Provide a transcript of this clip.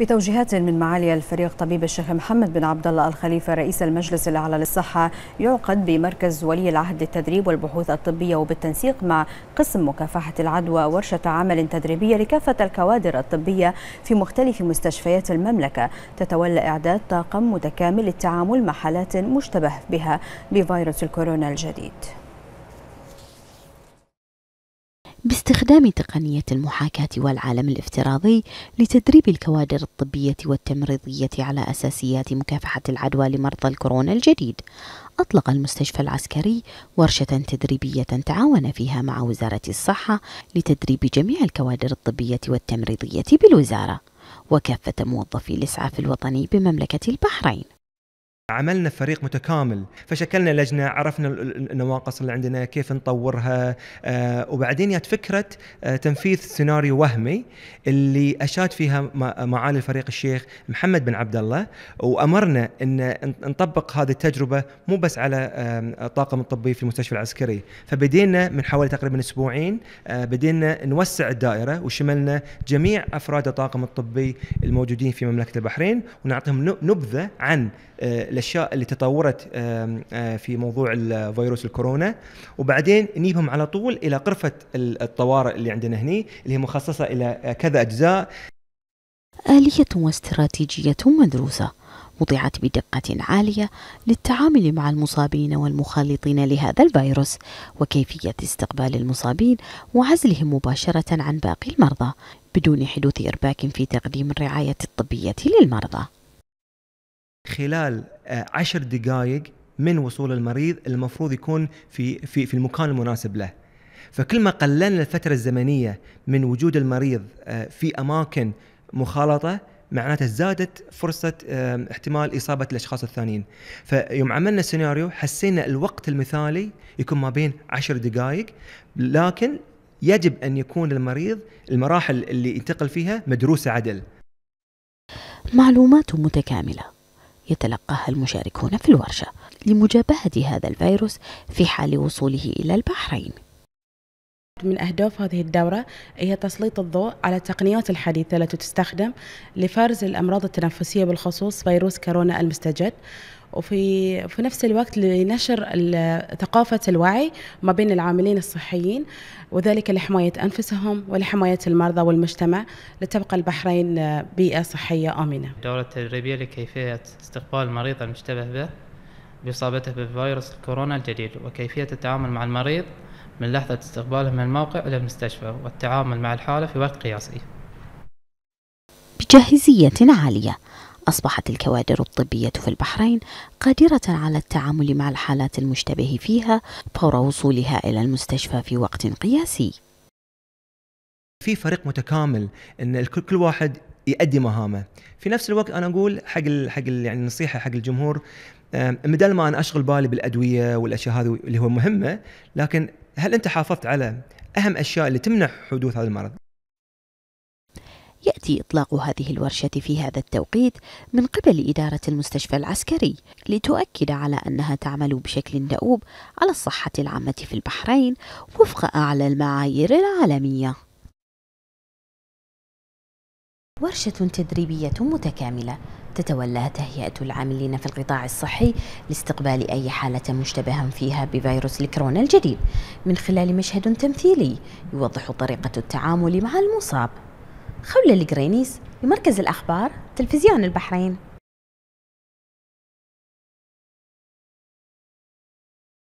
بتوجيهات من معالي الفريق طبيب الشيخ محمد بن عبد الله الخليفه رئيس المجلس الاعلى للصحه يعقد بمركز ولي العهد للتدريب والبحوث الطبيه وبالتنسيق مع قسم مكافحه العدوى ورشه عمل تدريبيه لكافه الكوادر الطبيه في مختلف مستشفيات المملكه تتولى اعداد طاقم متكامل للتعامل مع حالات مشتبه بها بفيروس الكورونا الجديد باستخدام تقنية المحاكاة والعالم الافتراضي لتدريب الكوادر الطبية والتمريضية على أساسيات مكافحة العدوى لمرضى الكورونا الجديد، أطلق المستشفى العسكري ورشة تدريبية تعاون فيها مع وزارة الصحة لتدريب جميع الكوادر الطبية والتمريضية بالوزارة، وكافة موظفي الإسعاف الوطني بمملكة البحرين. عملنا فريق متكامل فشكلنا لجنة عرفنا النواقص اللي عندنا كيف نطورها آه، وبعدين جت فكرة آه، تنفيذ سيناريو وهمي اللي أشاد فيها معالي الفريق الشيخ محمد بن عبد الله وأمرنا أن نطبق هذه التجربة مو بس على الطاقم آه، الطبي في المستشفى العسكري فبدينا من حوالي تقريبا أسبوعين بدينا نوسع الدائرة وشملنا جميع أفراد الطاقم الطبي الموجودين في مملكة البحرين ونعطيهم نبذة عن الاشياء اللي تطورت في موضوع فيروس الكورونا وبعدين نجيبهم على طول الى غرفه الطوارئ اللي عندنا هني اللي هي مخصصه الى كذا اجزاء آلية واستراتيجية مدروسة وضعت بدقة عالية للتعامل مع المصابين والمخالطين لهذا الفيروس وكيفية استقبال المصابين وعزلهم مباشرة عن باقي المرضى بدون حدوث إرباك في تقديم الرعاية الطبية للمرضى خلال آه، عشر دقائق من وصول المريض المفروض يكون في في في المكان المناسب له. فكل ما قللنا الفتره الزمنيه من وجود المريض آه، في اماكن مخالطه معناته زادت فرصه آه، احتمال اصابه الاشخاص الثانيين. فيوم عملنا السيناريو حسينا الوقت المثالي يكون ما بين عشر دقائق لكن يجب ان يكون المريض المراحل اللي ينتقل فيها مدروسه عدل. معلومات متكامله يتلقاها المشاركون في الورشة لمجابهة هذا الفيروس في حال وصوله إلى البحرين من أهداف هذه الدورة هي تسليط الضوء على التقنيات الحديثة التي تستخدم لفرز الأمراض التنفسية بالخصوص فيروس كورونا المستجد وفي في نفس الوقت لنشر ثقافة الوعي ما بين العاملين الصحيين وذلك لحماية أنفسهم ولحماية المرضى والمجتمع لتبقى البحرين بيئة صحية آمنة دورة تدريبية لكيفية استقبال المريض المشتبه به بإصابته بفيروس الكورونا الجديد وكيفية التعامل مع المريض من لحظة استقباله من الموقع إلى المستشفى والتعامل مع الحالة في وقت قياسي بجاهزية عالية أصبحت الكوادر الطبية في البحرين قادرة على التعامل مع الحالات المشتبه فيها فور وصولها إلى المستشفى في وقت قياسي في فريق متكامل ان كل واحد يؤدي مهامه في نفس الوقت انا اقول حق حق يعني نصيحه حق الجمهور بدل آه، ما انا اشغل بالي بالادويه والاشياء هذه اللي هو مهمه لكن هل انت حافظت على اهم اشياء اللي تمنع حدوث هذا المرض؟ يأتي إطلاق هذه الورشة في هذا التوقيت من قبل إدارة المستشفى العسكري لتؤكد على أنها تعمل بشكل دؤوب على الصحة العامة في البحرين وفق أعلى المعايير العالمية. ورشة تدريبية متكاملة تتولى تهيئة العاملين في القطاع الصحي لاستقبال أي حالة مشتبه فيها بفيروس الكورونا الجديد من خلال مشهد تمثيلي يوضح طريقة التعامل مع المصاب خولة القرينيس لمركز الأخبار تلفزيون البحرين